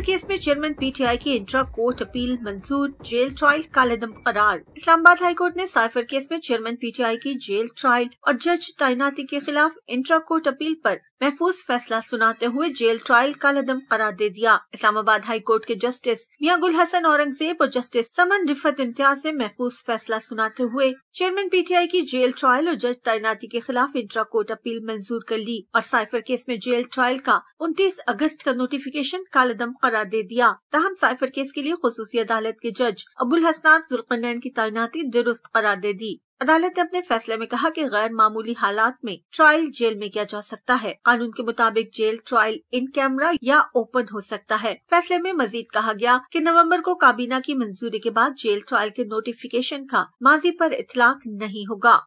बलात्कार केस में chairman PTI की इंट्रा कोर्ट अपील मंजूर जेल ट्रायल कालेदम करार इस्लामाबाद कोर्ट ने साइफर केस में चेयरमैन पीटीआई की जेल ट्रायल और जज तैनाती के खिलाफ इंट्रा कोर्ट अपील पर महफूज फैसला सुनाते हुए जेल ट्रायल कालेदम करार दे दिया इस्लामाबाद हाईकोर्ट के जस्टिस मियाँ गुल हसन औरंगजेब और जस्टिस समन रिफत इम्तियाज ने महफूज फैसला सुनाते हुए चेयरमैन पीटीआई की जेल ट्रायल और जज तैनाती के खिलाफ इंट्रा कोर्ट अपील मंजूर कर ली और साइफर केस में जेल ट्रायल का उनतीस अगस्त का नोटिफिकेशन कालेदम करार दे दिया तहम साइफर केस के लिए खसूसी अदालत के जज अबुल हसनान जुल्कनैन की तैनाती दुरुस्त करार दे दी अदालत ने अपने फैसले में कहा कि गैर मामूली हालात में ट्रायल जेल में किया जा सकता है कानून के मुताबिक जेल ट्रायल इन कैमरा या ओपन हो सकता है फैसले में मजीद कहा गया कि नवंबर को काबीना की मंजूरी के बाद जेल ट्रायल के नोटिफिकेशन का माजी पर इतलाक नहीं होगा